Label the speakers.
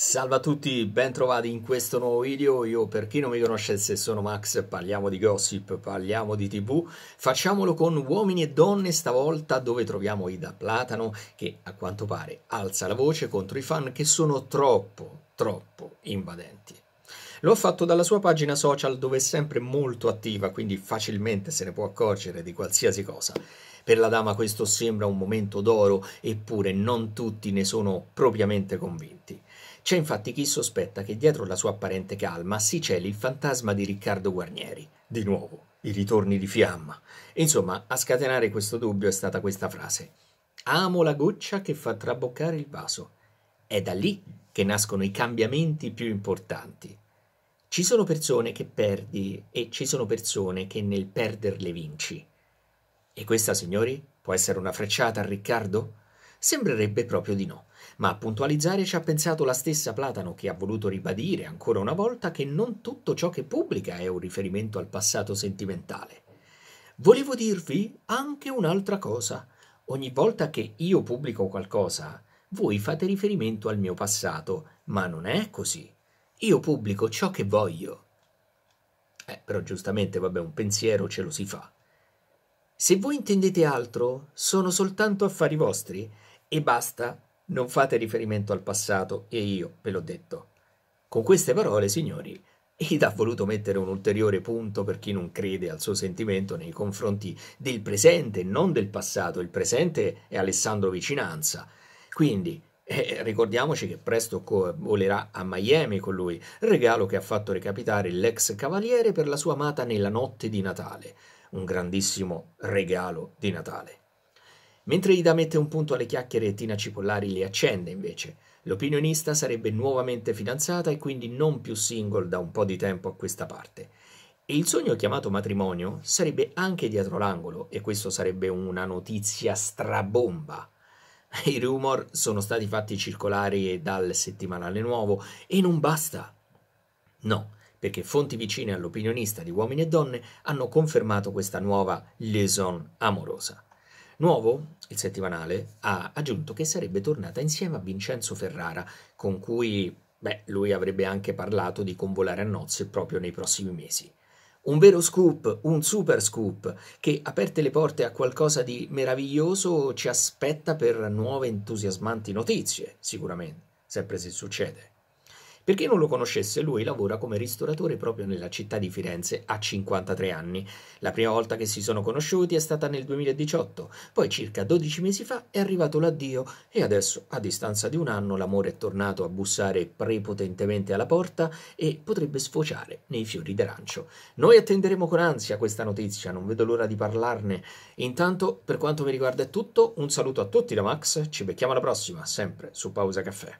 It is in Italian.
Speaker 1: Salve a tutti, bentrovati in questo nuovo video. Io per chi non mi conoscesse sono Max, parliamo di gossip, parliamo di tv, facciamolo con uomini e donne stavolta dove troviamo Ida Platano che a quanto pare alza la voce contro i fan che sono troppo, troppo invadenti. Lo ha fatto dalla sua pagina social dove è sempre molto attiva, quindi facilmente se ne può accorgere di qualsiasi cosa. Per la dama questo sembra un momento d'oro, eppure non tutti ne sono propriamente convinti. C'è infatti chi sospetta che dietro la sua apparente calma si celi il fantasma di Riccardo Guarnieri. Di nuovo, i ritorni di fiamma. Insomma, a scatenare questo dubbio è stata questa frase. Amo la goccia che fa traboccare il vaso. È da lì che nascono i cambiamenti più importanti. Ci sono persone che perdi e ci sono persone che nel perderle vinci. E questa, signori, può essere una frecciata a Riccardo? Sembrerebbe proprio di no ma a puntualizzare ci ha pensato la stessa Platano che ha voluto ribadire ancora una volta che non tutto ciò che pubblica è un riferimento al passato sentimentale. Volevo dirvi anche un'altra cosa. Ogni volta che io pubblico qualcosa, voi fate riferimento al mio passato, ma non è così. Io pubblico ciò che voglio. Eh, però giustamente, vabbè, un pensiero ce lo si fa. Se voi intendete altro, sono soltanto affari vostri e basta non fate riferimento al passato e io ve l'ho detto. Con queste parole, signori, ed ha voluto mettere un ulteriore punto per chi non crede al suo sentimento nei confronti del presente, non del passato. Il presente è Alessandro Vicinanza. Quindi, eh, ricordiamoci che presto co- volerà a Miami con lui, regalo che ha fatto recapitare l'ex cavaliere per la sua amata nella notte di Natale. Un grandissimo regalo di Natale. Mentre Ida mette un punto alle chiacchiere e Tina Cipollari le accende invece. L'opinionista sarebbe nuovamente fidanzata e quindi non più single da un po' di tempo a questa parte. E il sogno chiamato matrimonio sarebbe anche dietro l'angolo e questo sarebbe una notizia strabomba. I rumor sono stati fatti circolare dal settimanale nuovo e non basta. No, perché fonti vicine all'opinionista di uomini e donne hanno confermato questa nuova liaison amorosa. Nuovo, il settimanale, ha aggiunto che sarebbe tornata insieme a Vincenzo Ferrara, con cui beh, lui avrebbe anche parlato di convolare a nozze proprio nei prossimi mesi. Un vero scoop, un super scoop, che aperte le porte a qualcosa di meraviglioso ci aspetta per nuove entusiasmanti notizie, sicuramente, sempre se succede. Per chi non lo conoscesse, lui lavora come ristoratore proprio nella città di Firenze a 53 anni. La prima volta che si sono conosciuti è stata nel 2018, poi circa 12 mesi fa è arrivato l'addio e adesso, a distanza di un anno, l'amore è tornato a bussare prepotentemente alla porta e potrebbe sfociare nei fiori d'arancio. Noi attenderemo con ansia questa notizia, non vedo l'ora di parlarne. Intanto, per quanto mi riguarda è tutto, un saluto a tutti da Max, ci becchiamo alla prossima, sempre su Pausa Caffè.